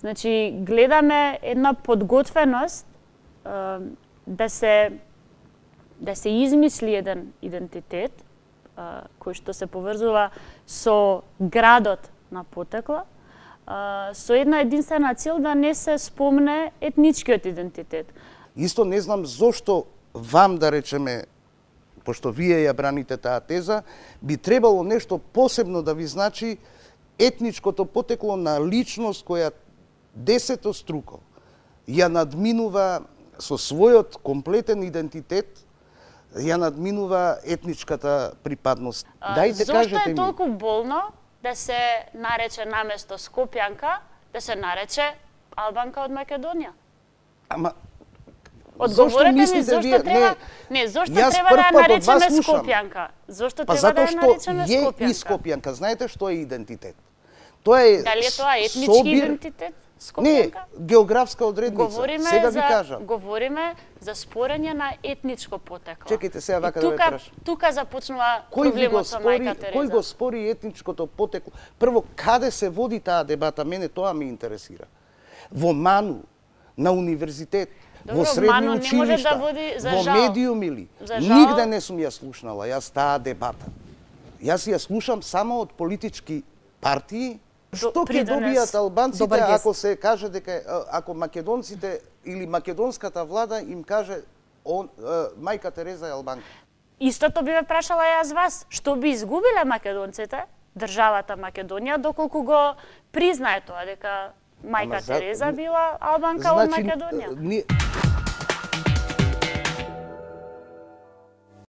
Значи, гледаме една подготвеност а, да се да се измисли еден идентитет а, кој што се поврзува со градот на потекло, а, со една единствена цел да не се спомне етничкиот идентитет. Исто не знам зошто вам да речеме пошто вие ја браните таа теза, би требало нешто посебно да ви значи етничкото потекло на личност која Десето струко ја надминува со својот комплетен идентитет ја надминува етничката припадност. Дајте Зошто кажете ми. е толку болно да се нарече наместо Скопјанка, да се нарече Албанка од Македонија? Ама Одговорете ми зошто вие... треба не, не зошто треба да ја наречеме Скопјанка? Зошто па треба да ја наречеме Скопјанка? Па затоа што е и Скопјанка. Знаете што е идентитет? Тоа е Дали е тоа етнички собир... идентитет? Скопјанка? Не, географска одредница. Говориме сега ви кажам. Говориме за спорење на етничко потекло. Чекайте сега вака да тука, да ве прашам. Тука започнува кој проблемот со мајка Тереза. Кој го спори етничкото потекло? Прво, каде се води таа дебата? Мене тоа ме интересира. Во Ману, на универзитет, Добро, во средни Ману да училишта, да води, за во медиуми ли? Нигде не сум ја слушнала, јас таа дебата. Јас ја слушам само од политички партии, Што ќе добијат албанците ако се каже дека ако македонците или македонската влада им каже он, мајка Тереза е албанка? Истото би ме прашала јас вас, што би изгубиле македонците, државата Македонија, доколку го признае тоа дека мајка Ама, Тереза била албанка значи, од Македонија? Ни...